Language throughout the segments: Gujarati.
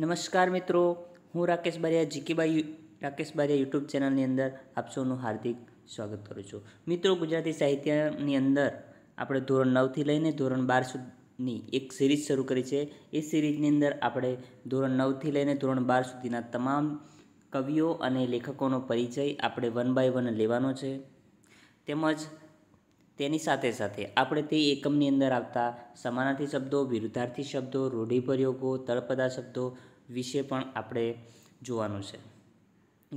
નમસ્કાર મિત્રો હું રાકેશ બારિયા જીકેબાઈ રાકેશ બારિયા યુટ્યુબ ચેનલની અંદર આપ સૌનું હાર્દિક સ્વાગત કરું છું મિત્રો ગુજરાતી સાહિત્યની અંદર આપણે ધોરણ નવથી લઈને ધોરણ બાર સુધીની એક સિરીઝ શરૂ કરી છે એ સિરીઝની અંદર આપણે ધોરણ નવથી લઈને ધોરણ બાર સુધીના તમામ કવિઓ અને લેખકોનો પરિચય આપણે વન બાય વન લેવાનો છે તેમજ તેની સાથે સાથે આપણે તે એકમની અંદર આવતા સમાનાર્થી શબ્દો વિરુદ્ધાર્થી શબ્દો રૂઢિપ્રયોગો તળપદા શબ્દો વિશે પણ આપણે જોવાનું છે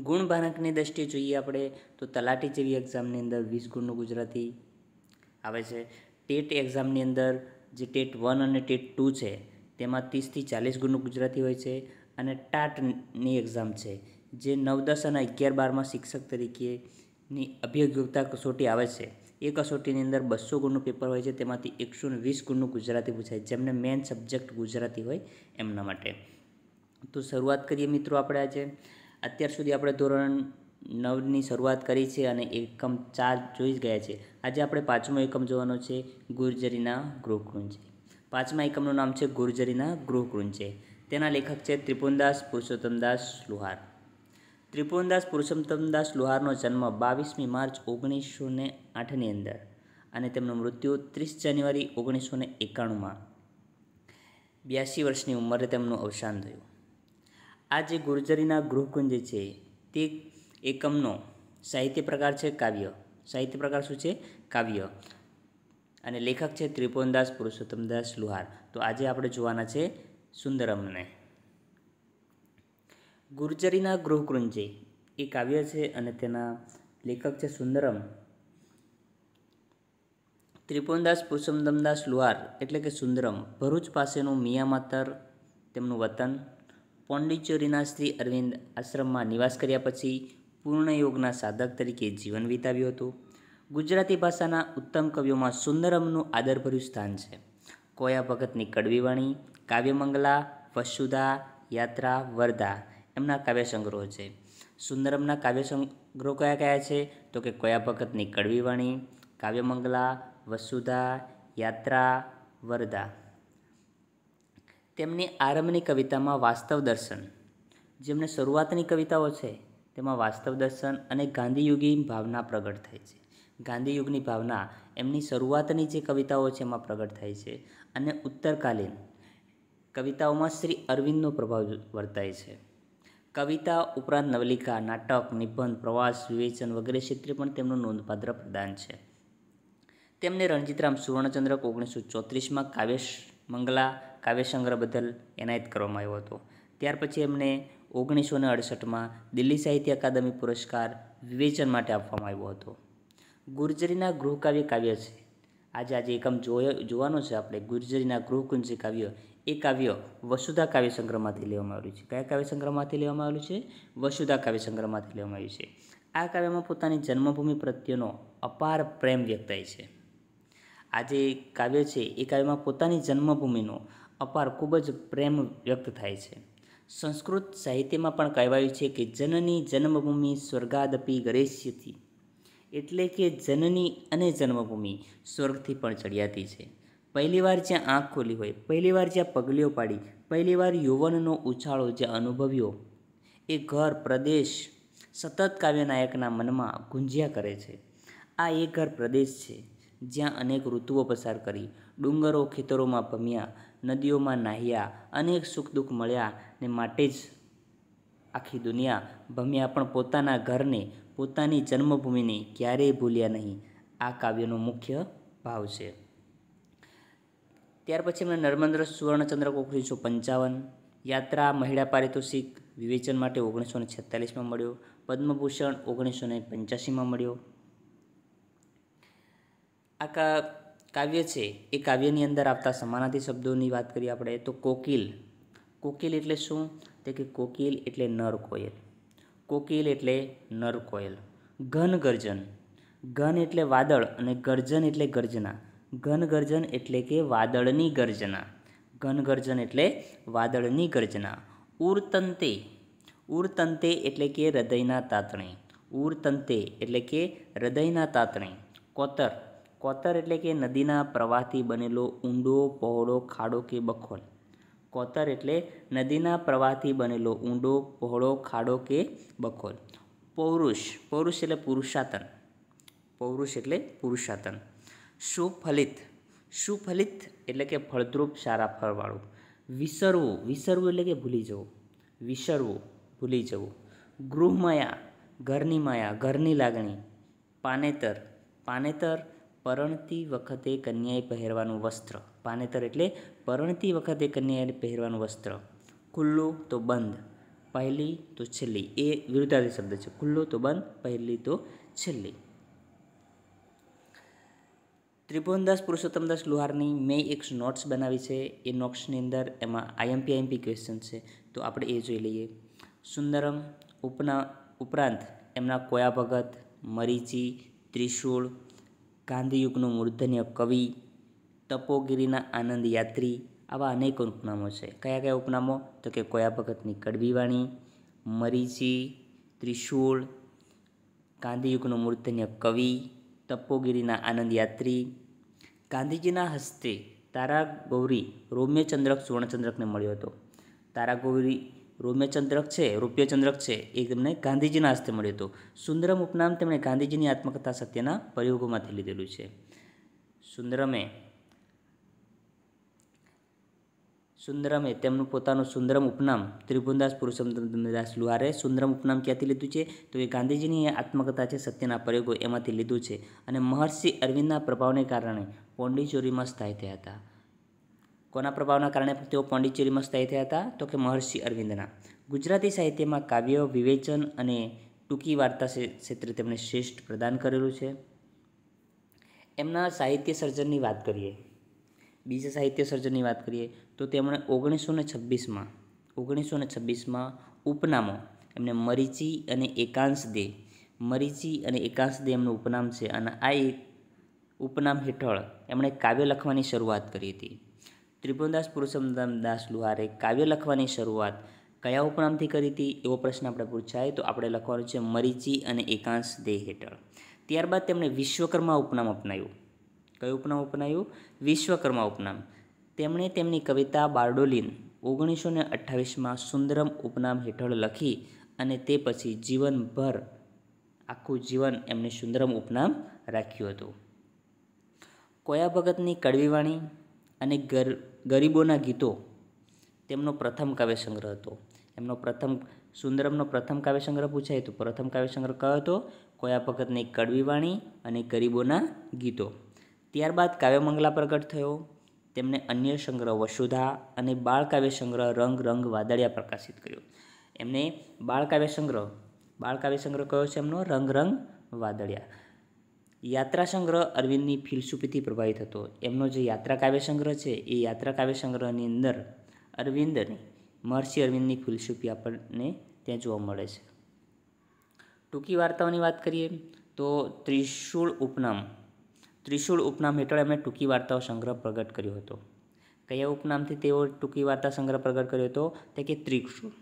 ગુણભારકની દ્રષ્ટિએ જોઈએ આપણે તો તલાટી જેવી એક્ઝામની અંદર વીસ ગુણનું ગુજરાતી આવે છે ટેટ એક્ઝામની અંદર જે ટેટ વન અને ટેટ ટુ છે તેમાં ત્રીસથી ચાલીસ ગુણનું ગુજરાતી હોય છે અને ટાટની એક્ઝામ છે જે નવ દસ અને અગિયાર બારમાં શિક્ષક તરીકેની અભિયોગ્યતા કસોટી આવે છે એ કસોટીની અંદર બસો ગુણનું પેપર હોય છે તેમાંથી એકસો વીસ ગુણનું ગુજરાતી પૂછાય જેમને મેન સબ્જેક્ટ ગુજરાતી હોય એમના માટે તો શરૂઆત કરીએ મિત્રો આપણે આજે અત્યાર સુધી આપણે ધોરણ નવની શરૂઆત કરી છે અને એકમ ચાર જોઈ જ ગયા છે આજે આપણે પાંચમો એકમ જોવાનો છે ગુર્જરીના ગૃહકૃંજ પાંચમા એકમનું નામ છે ગુર્જરીના ગૃહકૃંજ છે તેના લેખક છે ત્રિપુનદાસ પુરુષોત્તમદાસ લુહાર ત્રિપુવનદાસ પુરુષોત્તમદાસ લુહારનો જન્મ બાવીસમી માર્ચ ઓગણીસો ને આઠની અંદર અને તેમનું મૃત્યુ ત્રીસ જાન્યુઆરી ઓગણીસો ને એકાણુંમાં બ્યાસી વર્ષની ઉંમરે તેમનું અવસાન થયું આ જે ગુર્જરીના ગૃહકુંજ છે તે એકમનો સાહિત્ય પ્રકાર છે કાવ્ય સાહિત્ય પ્રકાર શું છે કાવ્ય અને લેખક છે ત્રિપુવનદાસ પુરુષોત્તમદાસ લુહાર તો આજે આપણે જોવાના છે સુંદરમને ગુર્જરીના ગૃહકુંજે એ કાવ્ય છે અને તેના લેખક છે સુંદરમ ત્રિપુવનદાસ પુરુષોત્તમદાસ લુહાર એટલે કે સુંદરમ ભરૂચ પાસેનું મિયામાતર તેમનું વતન પોંડિચેરીના શ્રી અરવિંદ આશ્રમમાં નિવાસ કર્યા પછી પૂર્ણયોગના સાધક તરીકે જીવન વિતાવ્યું હતું ગુજરાતી ભાષાના ઉત્તમ કવિઓમાં સુંદરમનું આદરભર્યું સ્થાન છે કોયા ભગતની કડવી વાણી કાવ્યમંગલા વસુધા યાત્રા વરદા એમના કાવ્ય સંગ્રહો છે સુંદરમના કાવ્ય સંગ્રહો કયા કયા છે તો કે કયા ભગતની કડવીવાણી કાવ્યમંગલા વસુધા યાત્રા વરદા તેમની આરંભની કવિતામાં વાસ્તવ દર્શન જેમને શરૂઆતની કવિતાઓ છે તેમાં વાસ્તવ દર્શન અને ગાંધીયુગી ભાવના પ્રગટ થાય છે ગાંધીયુગની ભાવના એમની શરૂઆતની જે કવિતાઓ છે એમાં પ્રગટ થાય છે અને ઉત્તરકાલીન કવિતાઓમાં શ્રી અરવિંદનો પ્રભાવ વર્તાય છે કવિતા ઉપરાંત નવલિકા નાટક નિબંધ પ્રવાસ વિવેચન વગેરે ક્ષેત્રે પણ તેમનું નોંધપાત્ર પ્રદાન છે તેમને રણજીતરામ સુવર્ણચંદ્રક ઓગણીસો ચોત્રીસમાં કાવ્ય મંગલા કાવ્યસંગ્રહ બદલ એનાયત કરવામાં આવ્યો હતો ત્યાર પછી એમને ઓગણીસો ને અડસઠમાં દિલ્હી સાહિત્ય અકાદમી પુરસ્કાર વિવેચન માટે આપવામાં આવ્યો હતો ગુર્જરીના ગૃહકાવ્ય કાવ્ય છે આજે આજે એકમ જોવાનો છે આપણે ગુર્જરીના ગૃહકુંજી કાવ્ય એ કાવ્ય વસુધા કાવ્ય સંગ્રહમાંથી લેવામાં આવ્યું છે કયા કાવ્ય સંગ્રહમાંથી લેવામાં આવ્યું છે વસુધા કાવ્ય સંગ્રહમાંથી લેવામાં આવ્યું છે આ કાવ્યમાં પોતાની જન્મભૂમિ પ્રત્યેનો અપાર પ્રેમ વ્યક્તાય છે આ જે કાવ્ય છે એ કાવ્યમાં પોતાની જન્મભૂમિનો અપાર ખૂબ જ પ્રેમ વ્યક્ત થાય છે સંસ્કૃત સાહિત્યમાં પણ કહેવાયું છે કે જનની જન્મભૂમિ સ્વર્ગાદપી ગરેશ્યથી એટલે કે જનની અને જન્મભૂમિ સ્વર્ગથી પણ ચડિયાતી છે પહેલીવાર જ્યાં આંખ ખોલી હોય પહેલીવાર જ્યાં પગલીઓ પાડી પહેલીવાર યૌવનનો ઉછાળો જે અનુભવ્યો એ ઘર પ્રદેશ સતત કાવ્યનાયકના મનમાં ગુંજ્યા કરે છે આ એ ઘર પ્રદેશ છે જ્યાં અનેક ઋતુઓ પસાર કરી ડુંગરો ખેતરોમાં ભમ્યા નદીઓમાં નાહ્યા અનેક સુખ દુઃખ મળ્યા ને માટે જ આખી દુનિયા ભમ્યા પણ પોતાના ઘરને પોતાની જન્મભૂમિને ક્યારેય ભૂલ્યા નહીં આ કાવ્યનો મુખ્ય ભાવ છે ત્યાર પછી એમણે નર્મેન્દ્ર સુવર્ણચંદ્રક ઓગણીસો પંચાવન યાત્રા મહિલા પારિતોષિક વિવેચન માટે ઓગણીસો ને છેતાલીસમાં મળ્યો પદ્મભૂષણ ઓગણીસો ને પંચ્યાસીમાં મળ્યો આ કા કાવ્ય છે એ કાવ્યની અંદર આવતા સમાનાર્થી શબ્દોની વાત કરીએ આપણે તો કોકિલ કોકિલ એટલે શું તે કે કોકિલ એટલે નર કોયલ કોકિલ એટલે નર કોયલ ઘન ગર્જન ઘન એટલે વાદળ અને ગર્જન એટલે ગર્જના ઘન ગર્જન એટલે કે વાદળની ગર્જના ઘન ગર્જન એટલે વાદળની ગર્જના ઉર્તંતે ઉર્તંતે એટલે કે હૃદયના તાતણે ઉર્તંતે એટલે કે હૃદયના તાતણે કોતર કોતર એટલે કે નદીના પ્રવાહથી બનેલો ઊંડો પહોળો ખાડો કે બખોલ કોતર એટલે નદીના પ્રવાહથી બનેલો ઊંડો પહોળો ખાડો કે બખોલ પૌરુષ પૌરુષ એટલે પુરુષાતન પૌરુષ એટલે પુરુષાતન સુફલિત સુફલિત એટલે કે ફળદ્રુપ સારા ફળવાળું વિસરવું વિસરવું એટલે કે ભૂલી જવું વિસરવું ભૂલી જવું ગૃહમયા ઘરની માયા ઘરની લાગણી પાનેતર પાનેતર પરણતી વખતે કન્યાએ પહેરવાનું વસ્ત્ર પાનેતર એટલે પરણતી વખતે કન્યાએ પહેરવાનું વસ્ત્ર ખુલ્લું તો બંધ પહેલી તો છેલ્લી એ વિરુદ્ધાર્થી શબ્દ છે ખુલ્લું તો બંધ પહેલી તો છેલ્લી ત્રિભુવનદાસ પુરુષોત્તમદાસ લુહારની મેં એક નોટ્સ બનાવી છે એ નોટ્સની અંદર એમાં આઈએમપી આઈએમપી ક્વેશ્ચન છે તો આપણે એ જોઈ લઈએ સુંદરમ ઉપના ઉપરાંત એમના કોયા ભગત મરીચી ત્રિશૂળ ગાંધીયુગનો મૂર્ધન્ય કવિ તપોગીરીના આનંદ યાત્રી આવા અનેક ઉપનામો છે કયા કયા ઉપનામો તો કે કોયા ભગતની કડવી વાણી મરીચી ત્રિશૂળ ગાંધીયુગનો મૂર્ધન્ય કવિ તપોગીરીના આનંદ યાત્રી ગાંધીજીના હસ્તે તારા ગૌરી રોમ્યચંદ્રક સુવર્ણચંદ્રકને મળ્યો હતો તારા ગૌરી રોમ્યચંદ્રક છે રૂપ્યચંદ્રક છે એ તેમને ગાંધીજીના હસ્તે મળ્યું હતું સુંદરમ ઉપનામ તેમણે ગાંધીજીની આત્મકથા સત્યના પ્રયોગોમાંથી લીધેલું છે સુંદરમે સુંદરમે તેમનું પોતાનું સુંદરમ ઉપનામ ત્રિભુવનદાસ પુરુષોત્તમદાસ લુહારે સુંદરમ ઉપનામ ક્યાંથી લીધું છે તો એ ગાંધીજીની આત્મકથા છે સત્યના પ્રયોગો એમાંથી લીધું છે અને મહર્ષિ અરવિંદના પ્રભાવને કારણે પોંડિચેરીમાં સ્થાયી થયા હતા કોના પ્રભાવના કારણે તેઓ પોંડિચેરીમાં સ્થાયી થયા હતા તો કે મહર્ષિ અરવિંદના ગુજરાતી સાહિત્યમાં કાવ્ય વિવેચન અને ટૂંકી વાર્તા ક્ષેત્રે તેમણે શ્રેષ્ઠ પ્રદાન કરેલું છે એમના સાહિત્ય સર્જનની વાત કરીએ બીજા સાહિત્ય સર્જનની વાત કરીએ તો તેમણે ઓગણીસો ને છવ્વીસમાં ઓગણીસો ને છવ્વીસમાં ઉપનામો એમને મરીચી અને એકાંશ દે મરીચી અને એકાંશ દે એમનું ઉપનામ છે અને આ ઉપનામ હેઠળ એમણે કાવ્ય લખવાની શરૂઆત કરી હતી ત્રિભુવનદાસ પુરુષોત્તમ દાસ લુહારે કાવ્ય લખવાની શરૂઆત કયા ઉપનામથી કરી હતી એવો પ્રશ્ન આપણે પૂછાય તો આપણે લખવાનું છે મરીચી અને એકાંશ દેહ હેઠળ ત્યારબાદ તેમણે વિશ્વકર્મા ઉપનામ અપનાવ્યું કયું ઉપનામ અપનાવ્યું વિશ્વકર્મા ઉપનામ તેમણે તેમની કવિતા બારડોલિન ઓગણીસો ને અઠ્ઠાવીસમાં સુંદરમ ઉપનામ હેઠળ લખી અને તે પછી જીવનભર આખું જીવન એમને સુંદરમ ઉપનામ રાખ્યું હતું કોયા ભગતની કડવી વાણી અને ગર ગરીબોના ગીતો તેમનો પ્રથમ કાવ્ય સંગ્રહ હતો એમનો પ્રથમ સુંદરમનો પ્રથમ કાવ્ય સંગ્રહ પૂછાય તો પ્રથમ કાવ્ય સંગ્રહ કયો હતો કોયા ભગતની કડવી વાણી અને ગરીબોના ગીતો ત્યારબાદ કાવ્યમંગલા પ્રગટ થયો તેમણે અન્ય સંગ્રહ વસુધા અને બાળકાવ્ય સંગ્રહ રંગ રંગ વાદળિયા પ્રકાશિત કર્યો એમને બાળકાવ્ય સંગ્રહ બાળકાવ્ય સંગ્રહ કયો છે એમનો રંગ રંગ વાદળિયા યાત્રા સંગ્રહ અરવિંદની ફિલસુફીથી પ્રભાવિત હતો એમનો જે યાત્રા કાવ્ય સંગ્રહ છે એ યાત્રા કાવ્ય સંગ્રહની અંદર અરવિંદની મહર્ષિ અરવિંદની ફિલસુફી આપણને ત્યાં જોવા મળે છે ટૂંકી વાર્તાઓની વાત કરીએ તો ત્રિશુળ ઉપનામ ત્રિશુળ ઉપનામ હેઠળ એમણે ટૂંકી વાર્તાઓ સંગ્રહ પ્રગટ કર્યો હતો કયા ઉપનામથી તેઓ ટૂંકી વાર્તા સંગ્રહ પ્રગટ કર્યો હતો તે કે ત્રિશુળ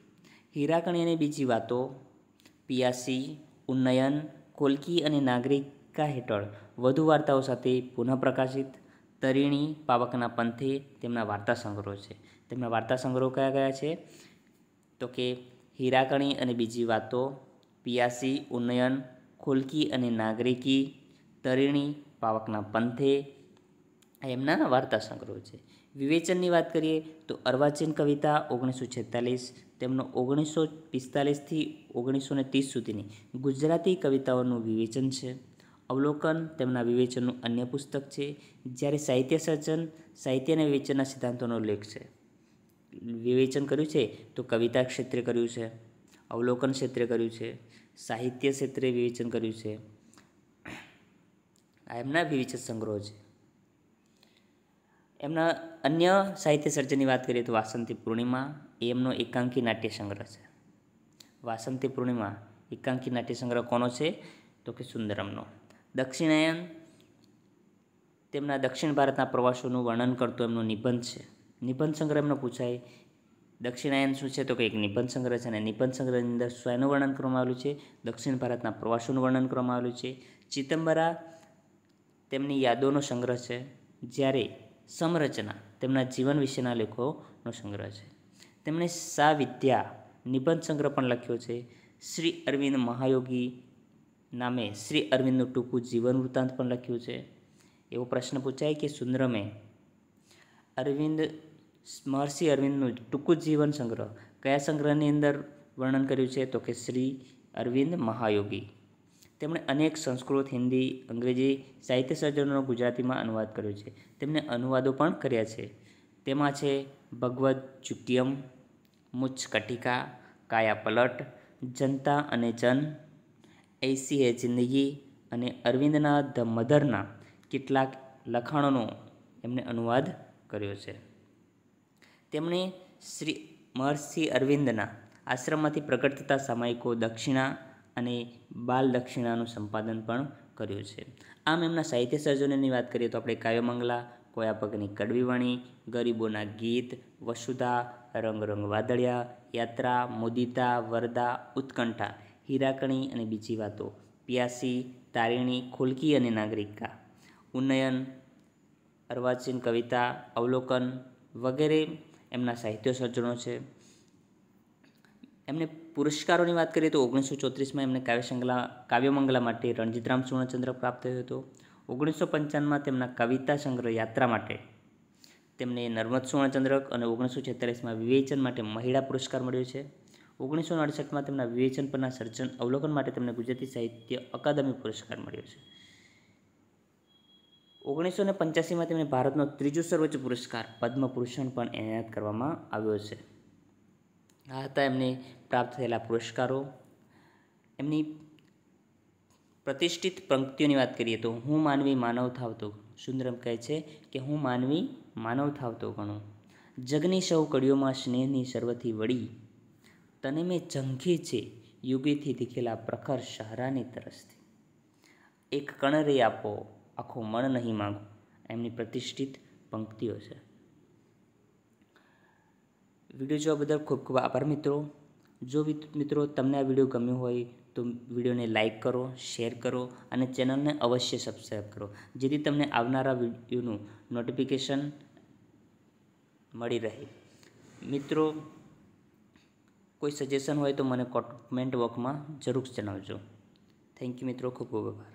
હીરાકણી અને બીજી વાતો પિયાસી ઉન્નયન કોલકી અને નાગરિક કા હેઠળ વધુ વાર્તાઓ સાથે પુનઃપ્રકાશિત તરીણી પાવકના પંથે તેમના વાર્તા સંગ્રહો છે તેમના વાર્તા સંગ્રહો કયા કયા છે તો કે હીરાકણી અને બીજી વાતો પિયાસી ઉન્નયન ખોલકી અને નાગરિકી તરીણી પાવકના પંથે એમના વાર્તા સંગ્રહો છે વિવેચનની વાત કરીએ તો અર્વાચીન કવિતા ઓગણીસો છેતાલીસ તેમનો ઓગણીસો પિસ્તાલીસથી ઓગણીસો ને ત્રીસ સુધીની ગુજરાતી કવિતાઓનું વિવેચન છે અવલોકન તેમના વિવેચનનું અન્ય પુસ્તક છે જ્યારે સાહિત્ય સર્જન સાહિત્યના વિવેચનના સિદ્ધાંતોનો લેખ છે વિવેચન કર્યું છે તો કવિતા ક્ષેત્રે કર્યું છે અવલોકન ક્ષેત્રે કર્યું છે સાહિત્ય ક્ષેત્રે વિવેચન કર્યું છે આ એમના વિવેચન સંગ્રહો છે એમના અન્ય સાહિત્ય સર્જનની વાત કરીએ તો વાસંતી પૂર્ણિમા એ એમનો એકાંકી નાટ્ય સંગ્રહ છે વાસંતી પૂર્ણિમા એકાંકી નાટ્ય સંગ્રહ કોનો છે તો કે સુંદરમનો દક્ષિણાયન તેમના દક્ષિણ ભારતના પ્રવાસોનું વર્ણન કરતો એમનો નિબંધ છે નિબંધ સંગ્રહ એમનો પૂછાય દક્ષિણાયન શું છે તો કે એક નિબંધ સંગ્રહ છે અને નિબંધ સંગ્રહની અંદર શેનું વર્ણન કરવામાં આવેલું છે દક્ષિણ ભારતના પ્રવાસોનું વર્ણન કરવામાં આવેલું છે ચિદમ્બરા તેમની યાદોનો સંગ્રહ છે જ્યારે સમરચના તેમના જીવન વિશેના લેખોનો સંગ્રહ છે તેમણે સા વિદ્યા નિબંધ સંગ્રહ પણ લખ્યો છે શ્રી અરવિંદ મહાયોગી નામે શ્રી અરવિંદનું ટૂંકું જીવન વૃત્તાંત પણ લખ્યું છે એવો પ્રશ્ન પૂછાય કે સુંદરમે અરવિંદ મહર્ષિ અરવિંદનું ટૂંકું જીવન સંગ્રહ કયા સંગ્રહની અંદર વર્ણન કર્યું છે તો કે શ્રી અરવિંદ મહાયોગી તેમણે અનેક સંસ્કૃત હિન્દી અંગ્રેજી સાહિત્ય સર્જનોનો ગુજરાતીમાં અનુવાદ કર્યો છે તેમણે અનુવાદો પણ કર્યા છે તેમાં છે ભગવદ્ ચુક્યમ મુચ્છ કટિકા કાયા પલટ જનતા અને જન એસીએ જિંદગી અને અરવિંદના ધ મધરના કેટલાક લખાણોનો એમણે અનુવાદ કર્યો છે તેમણે શ્રી મહર્ષિ અરવિંદના આશ્રમમાંથી પ્રગટ થતા સામાયિકો દક્ષિણા અને બાલ દક્ષિણાનું સંપાદન પણ કર્યું છે આમ એમના સાહિત્ય સર્જનોની વાત કરીએ તો આપણે કાવ્યમંગલા કોયા પગની કડવી વાણી ગરીબોના ગીત વસુધા રંગ રંગ વાદળિયા યાત્રા મુદિતા વરદા ઉત્કંઠા હીરાકણી અને બીજી વાતો પ્યાસી તારીણી ખુલકી અને નાગરિકા ઉન્નયન અર્વાચીન કવિતા અવલોકન વગેરે એમના સાહિત્ય સર્જનો છે એમને પુરસ્કારોની વાત કરીએ તો ઓગણીસો ચોત્રીસમાં એમને કાવ્યશંગલા કાવ્યમંગલા માટે રણજીતરામ સુવર્ણચંદ્ર પ્રાપ્ત થયો હતો ઓગણીસો પંચાવનમાં તેમના કવિતા સંગ્રહ યાત્રા માટે તેમને નર્મદ સુવર્ણચંદ્રક અને ઓગણીસો છેતાલીસમાં વિવેચન માટે મહિલા પુરસ્કાર મળ્યો છે ઓગણીસો અડસઠમાં તેમના વિવેચન પરના સર્જન અવલોકન માટે તેમને ગુજરાતી સાહિત્ય અકાદમી પુરસ્કાર મળ્યો છે ઓગણીસો ને પંચ્યાસીમાં તેમને ભારતનો ત્રીજો સર્વોચ્ચ પુરસ્કાર પદ્મભૂષણ પણ એનાયત કરવામાં આવ્યો છે આ હતા એમને પ્રાપ્ત થયેલા પુરસ્કારો એમની પ્રતિષ્ઠિત પંક્તિઓની વાત કરીએ તો હું માનવી માનવ થાવતો સુંદરમ કહે છે કે હું માનવી માનવ થાવતો ગણું જગની સૌ કડીઓમાં સ્નેહની સર્વથી વળી તને મેં જંઘી છે યુગીથી દીખેલા પ્રખર સહારાની તરસથી એક કણ રે આપો આખો મણ નહીં માગું એમની પ્રતિષ્ઠિત પંક્તિઓ છે વિડીયો જોવા બદલ ખૂબ ખૂબ આભાર મિત્રો જો મિત્રો તમને આ વિડીયો ગમ્યો હોય તો વિડીયોને લાઇક કરો શેર કરો અને ચેનલને અવશ્ય સબસ્ક્રાઈબ કરો જેથી તમને આવનારા વિડીયોનું નોટિફિકેશન મળી રહે મિત્રો કોઈ સજેશન હોય તો મને કોમેન્ટ બોક્સમાં જરૂર જણાવજો થેન્ક યુ મિત્રો ખૂબ ખૂબ આભાર